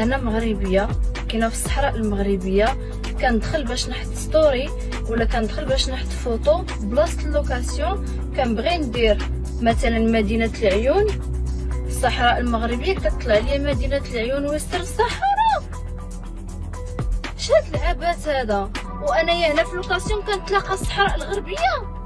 انا مغربيه كاينه في الصحراء المغربيه كندخل باش نحط ستوري ولا كندخل باش نحط فوتو بلاصه اللوكاسيون كنبغي ندير مثلا مدينه العيون الصحراء المغربيه كتطلع لي مدينه العيون وسط الصحراء شاد العبات هذا وانايا هنا في لوكاسيون كنتلاقى الصحراء الغربيه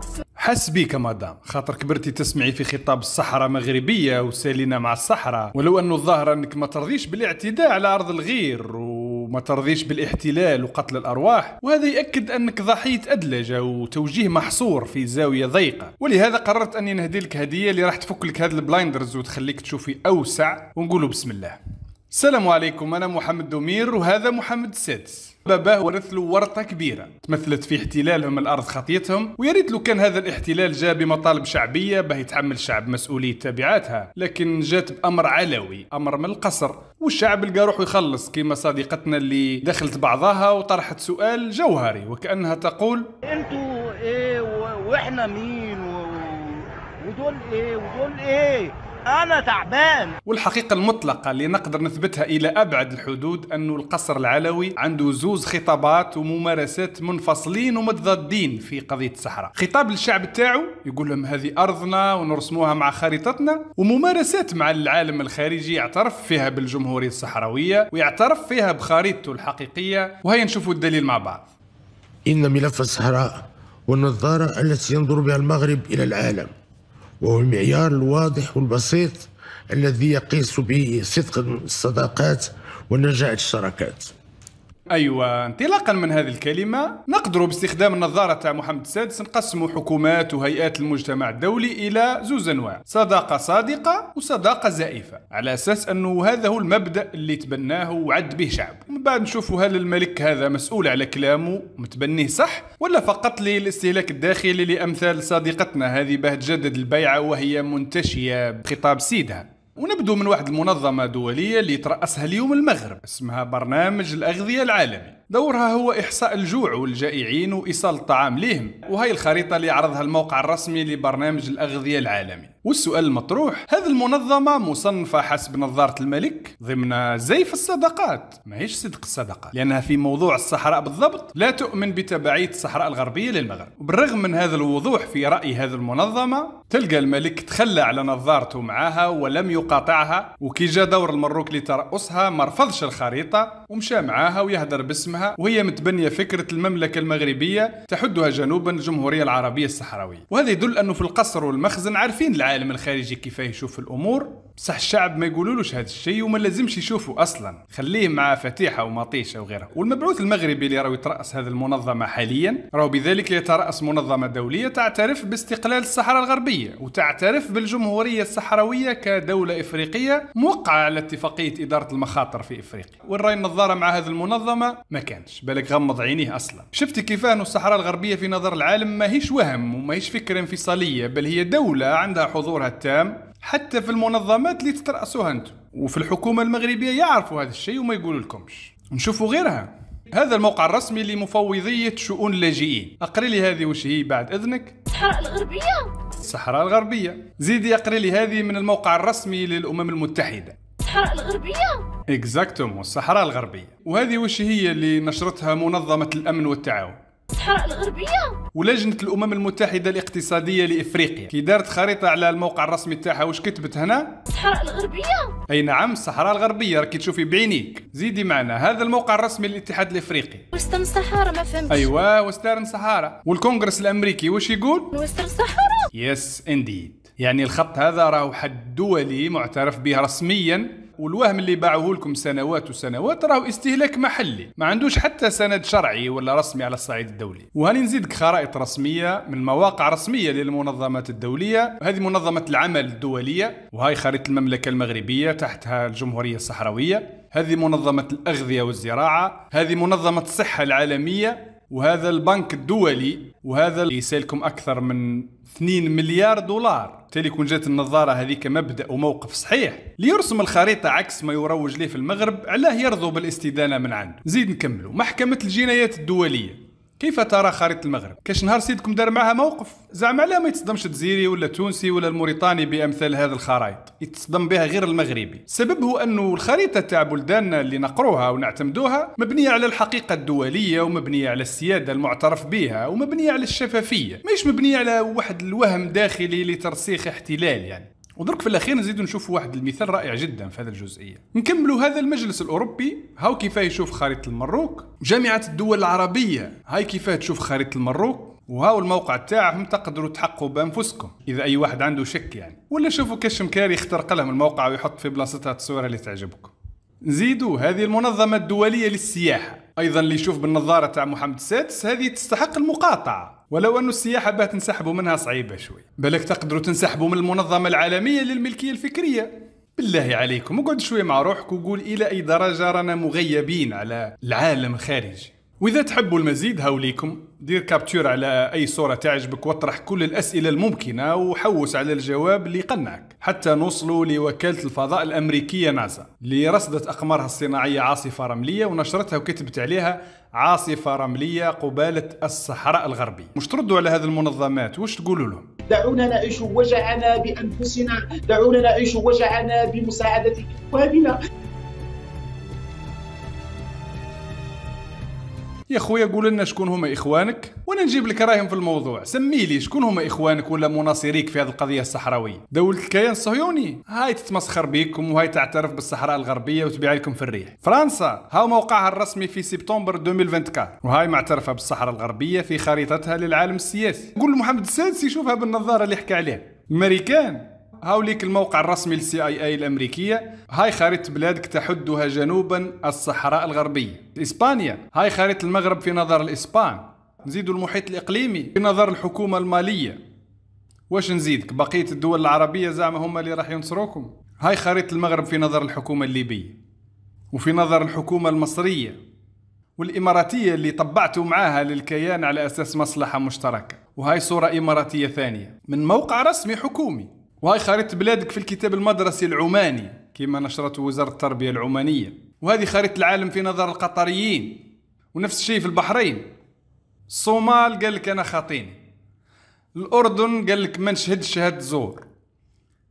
حس بيك مدام خاطر كبرتي تسمعي في خطاب الصحراء مغربية وسالينا مع الصحراء ولو أنه الظاهر أنك ما ترضيش بالاعتداء على أرض الغير و... وما ترضيش بالاحتلال وقتل الأرواح وهذا يأكد أنك ضحية أدلجة وتوجيه محصور في زاوية ضيقة ولهذا قررت أني نهدي لك هدية اللي راح تفك لك هاد البلايندرز وتخليك تشوفي أوسع ونقولوا بسم الله السلام عليكم أنا محمد دومير وهذا محمد السادس باباه ورث له ورطة كبيرة تمثلت في احتلالهم الأرض خطيتهم ريت لو كان هذا الاحتلال جاء بمطالب شعبية باه يتحمل الشعب مسؤولية تبعاتها لكن جات بأمر علوي أمر من القصر والشعب لقى روحه يخلص كما صديقتنا اللي دخلت بعضها وطرحت سؤال جوهري وكأنها تقول انتوا ايه واحنا مين ودول ايه ودول ايه أنا تعبان والحقيقة المطلقة اللي نقدر نثبتها إلى أبعد الحدود أن القصر العلوي عنده زوز خطابات وممارسات منفصلين ومتضادين في قضية الصحراء خطاب للشعب تاعو يقول لهم هذه أرضنا ونرسموها مع خريطتنا وممارسات مع العالم الخارجي يعترف فيها بالجمهورية الصحراوية ويعترف فيها بخريطته الحقيقية وهيا نشوفوا الدليل مع بعض إن ملف الصحراء والنظارة التي ينظر بها المغرب إلى العالم وهو المعيار الواضح والبسيط الذي يقيس به صدق الصداقات ونجاعة الشراكات أيوة انطلاقا من هذه الكلمه نقدر باستخدام النظاره تاع محمد السادس نقسم حكومات وهيئات المجتمع الدولي الى زوز انواع صداقه صادقه وصداقه زائفه على اساس انه هذا هو المبدا اللي تبناه وعد به شعب ومن بعد نشوفوا هل الملك هذا مسؤول على كلامه متبنيه صح ولا فقط للاستهلاك الداخلي لامثال صديقتنا هذه باه تجدد البيعه وهي منتشيه بخطاب سيدها ونبدو من واحد المنظمة دولية اللي ترأسها اليوم المغرب اسمها برنامج الأغذية العالمي دورها هو إحصاء الجوع والجائعين وإيصال الطعام ليهم وهي الخريطة اللي عرضها الموقع الرسمي لبرنامج الأغذية العالمي والسؤال المطروح هذه المنظمة مصنفة حسب نظارة الملك ضمن زيف الصدقات ماهيش صدق الصدقات لأنها في موضوع الصحراء بالضبط لا تؤمن بتبعية الصحراء الغربية للمغرب وبالرغم من هذا الوضوح في رأي هذه المنظمة تلقى الملك تخلى على نظارته معها ولم يقاطعها وكي جا دور المروك لترأسها مرفضش الخريطة ومشى معاها ويهدر باسمها وهي متبنية فكرة المملكة المغربية تحدها جنوبا الجمهورية العربية الصحراوية وهذا يدل أنه في القصر والمخزن عارفين العالم الخارجي كيف يشوف الأمور بصح الشعب ما يقولولوش هذا الشيء وما لازمش يشوفه اصلا خليه مع فتيحه ومطيشه وغيرها والمبعوث المغربي اللي راهو يتراس هذه المنظمه حاليا راهو بذلك يتراس منظمه دوليه تعترف باستقلال الصحراء الغربيه وتعترف بالجمهوريه الصحراويه كدوله افريقيه موقعه على اتفاقيه اداره المخاطر في افريقيا والراي النظاره مع هذه المنظمه ما كانش بالك غمض عينيه اصلا شفت كيفاه انه الصحراء الغربيه في نظر العالم ماهيش وهم وماهيش فكره انفصاليه بل هي دوله عندها حضورها التام حتى في المنظمات اللي تترأسوها انتم وفي الحكومة المغربية يعرفوا هذا الشيء وما يقولوا لكمش نشوفوا غيرها هذا الموقع الرسمي لمفوضية شؤون اللاجئين اقري لي هذه وش هي بعد إذنك الصحراء الغربية الصحراء الغربية زيدي اقري لي هذه من الموقع الرسمي للأمم المتحدة الصحراء الغربية اكزاكتوم الصحراء الغربية وهذه وش هي اللي نشرتها منظمة الأمن والتعاون الصحراء الغربيه ولجنه الامم المتحده الاقتصاديه لافريقيا كي دارت خريطه على الموقع الرسمي تاعها واش كتبت هنا الصحراء الغربيه اي نعم الصحراء الغربيه راكي تشوفي بعينيك زيدي معنا هذا الموقع الرسمي للاتحاد الافريقي وسترن صحارى ما فهمتش ايوا وسترن صحارى والكونغرس الامريكي واش يقول وسترن صحارى يس انديد يعني الخط هذا راهو حد دولي معترف به رسميا والوهم اللي باعوه لكم سنوات وسنوات راهو استهلاك محلي ما عندوش حتى سند شرعي ولا رسمي على الصعيد الدولي وهاني نزيدك خرائط رسميه من مواقع رسميه للمنظمات الدوليه هذه منظمه العمل الدوليه وهاي خريطه المملكه المغربيه تحتها الجمهوريه الصحراويه هذه منظمه الاغذيه والزراعه هذه منظمه الصحه العالميه وهذا البنك الدولي وهذا اللي يسالكم اكثر من 2 مليار دولار تالي كون جات النظاره هذيك مبدا وموقف صحيح ليرسم الخريطه عكس ما يروج ليه في المغرب علاه يرضوا بالاستدانه من عنده زيد نكملوا محكمه الجنايات الدوليه كيف ترى خريطه المغرب كاش نهار سيدكم دار معها موقف زعما لا ما يتصدمش الجزيري ولا التونسي ولا الموريتاني بامثال هذه الخرائط يتصدم بها غير المغربي السبب هو انه الخريطه تاع بلداننا اللي نقروها ونعتمدوها مبنيه على الحقيقه الدوليه ومبنيه على السياده المعترف بها ومبنيه على الشفافيه مش مبنيه على واحد الوهم داخلي لترسيخ احتلال يعني ودرك في الاخير نزيدوا نشوفوا واحد المثال رائع جدا في هذه الجزئيه نكملوا هذا المجلس الاوروبي هاو كيفاه يشوف خريطه المروك جامعه الدول العربيه هاي كيفاه تشوف خريطه المروك وهاو الموقع تاعهم تقدروا تحقوا بانفسكم اذا اي واحد عنده شك يعني ولا شوفوا كاش مكاري يخترق لهم الموقع ويحط في بلاصتها التصويره اللي تعجبكم نزيدوا هذه المنظمه الدوليه للسياحه ايضا اللي يشوف بالنظاره تاع محمد السادس هذه تستحق المقاطعه ولو أن السياحة باه تنسحبوا منها صعيبة شوي بالك تقدروا تنسحبوا من المنظمة العالمية للملكية الفكرية بالله عليكم اقعد شوي مع روحك وقول إلى أي درجة رانا مغيبين على العالم الخارجي واذا تحبوا المزيد هاوليكم دير كابتور على اي صوره تعجبك واطرح كل الاسئله الممكنه وحوس على الجواب اللي يقنعك حتى نوصلوا لوكاله الفضاء الامريكيه ناسا اللي رصدت اقمارها الصناعيه عاصفه رمليه ونشرتها وكتبت عليها عاصفه رمليه قباله الصحراء الغربي مش تردوا على هذه المنظمات وش تقولوا لهم دعونا نعيش وجعنا بانفسنا دعونا نعيش وجعنا بمساعده اخواننا يا خويا قول لنا شكون هما اخوانك وانا نجيب لك رايهم في الموضوع سمي لي شكون هما اخوانك ولا مناصريك في هذه القضيه الصحراويه دولة الكيان الصهيوني هاي تتمسخر بيكم وهاي تعترف بالصحراء الغربيه وتبيع لكم في الريح فرنسا ها موقعها الرسمي في سبتمبر 2024 وهاي معترفه بالصحراء الغربيه في خريطتها للعالم السياسي قول محمد السادس يشوفها بالنظاره اللي حكى عليها الامريكان هاوليك الموقع الرسمي للسي اي اي الامريكيه هاي خريطه بلادك تحدها جنوبا الصحراء الغربيه اسبانيا هاي خريطه المغرب في نظر الاسبان نزيد المحيط الاقليمي في نظر الحكومه الماليه واش نزيدك بقيه الدول العربيه زعما هما اللي راح ينصروكم هاي خريطه المغرب في نظر الحكومه الليبيه وفي نظر الحكومه المصريه والاماراتيه اللي طبعتوا معاها للكيان على اساس مصلحه مشتركه وهاي صوره اماراتيه ثانيه من موقع رسمي حكومي وهاي خريطة بلادك في الكتاب المدرسي العماني كما نشرته وزارة التربية العمانية وهذه خريطة العالم في نظر القطريين ونفس الشيء في البحرين الصومال قال لك أنا خاطيني الأردن قال لك ما نشهدش شهادة زور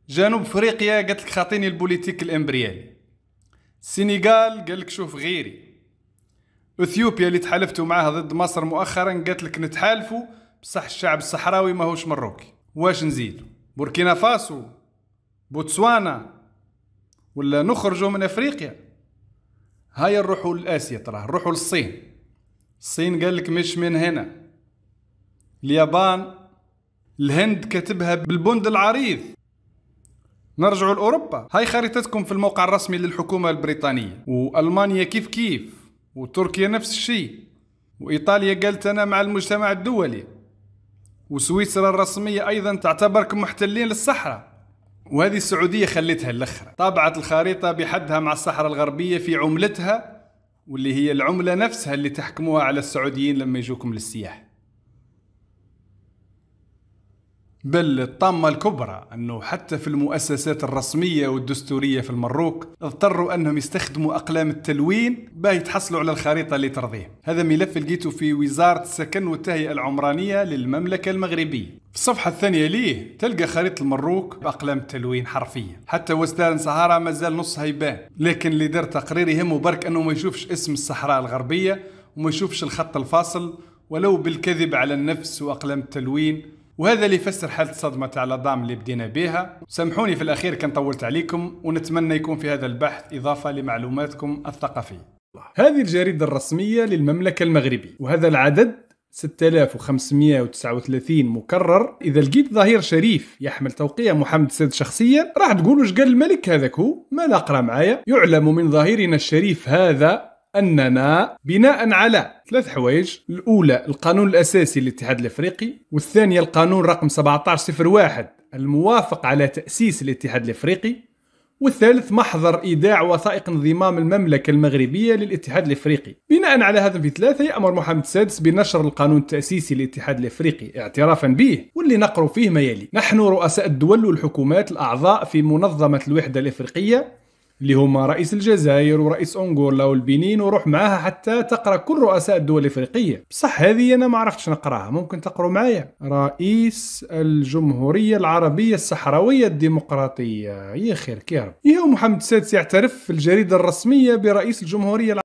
جنوب افريقيا قالت لك خاطيني البوليتيك الامبريالي السنغال قال لك شوف غيري اثيوبيا اللي تحالفتوا معها ضد مصر مؤخرا قالت لك نتحالفوا بصح الشعب الصحراوي ماهوش مروكي واش نزيدو بوركينا فاسو بوتسوانا ولا نخرجوا من افريقيا هيا نروحوا لاسيا تراه نروحوا للصين الصين قال لك مش من هنا اليابان الهند كتبها بالبند العريض نرجعوا لاوروبا هاي خريطتكم في الموقع الرسمي للحكومه البريطانيه والمانيا كيف كيف وتركيا نفس الشيء وايطاليا قالت انا مع المجتمع الدولي وسويسرا الرسمية أيضا تعتبركم محتلين للصحراء وهذه السعودية خلتها الأخرى طابعت الخريطة بحدها مع الصحراء الغربية في عملتها واللي هي العملة نفسها اللي تحكموها على السعوديين لما يجوكم للسياحة بل الطامة الكبرى أنه حتى في المؤسسات الرسمية والدستورية في المروك اضطروا أنهم يستخدموا أقلام التلوين باه يتحصلوا على الخريطة اللي ترضيه هذا ملف لقيته في وزارة السكن والتهيئة العمرانية للمملكة المغربية في الصفحة الثانية ليه تلقى خريطة المروك بأقلام التلوين حرفية حتى وستان سهارة مازال نصها يبان لكن اللي دار تقرير يهمه برك أنه ما يشوفش اسم الصحراء الغربية وما يشوفش الخط الفاصل ولو بالكذب على النفس وأقلام التلوين وهذا اللي يفسر حالة الصدمة تاع لادام اللي بدينا بها سامحوني في الأخير كان طولت عليكم ونتمنى يكون في هذا البحث إضافة لمعلوماتكم الثقافية هذه الجريدة الرسمية للمملكة المغربية وهذا العدد 6539 مكرر إذا لقيت ظهير شريف يحمل توقيع محمد السيد شخصيا راح تقول واش قال الملك هذاك هو ما لا معايا يعلم من ظهيرنا الشريف هذا اننا بناء على ثلاث حوايج الاولى القانون الاساسي للاتحاد الافريقي والثانيه القانون رقم 1701 الموافق على تاسيس الاتحاد الافريقي والثالث محضر ايداع وثائق انضمام المملكه المغربيه للاتحاد الافريقي بناء على هذا في ثلاثه يامر محمد السادس بنشر القانون التاسيسي للاتحاد الافريقي اعترافا به واللي نقر فيه ما يلي نحن رؤساء الدول والحكومات الاعضاء في منظمه الوحده الافريقيه اللي هما رئيس الجزائر ورئيس انغولا والبنين وروح معاها حتى تقرا كل رؤساء الدول الافريقيه بصح هذه انا ما عرفتش نقراها ممكن تقروا معايا رئيس الجمهوريه العربيه الصحراويه الديمقراطيه يا خير كي رب محمد السادس يعترف في الجريده الرسميه برئيس الجمهوريه العربية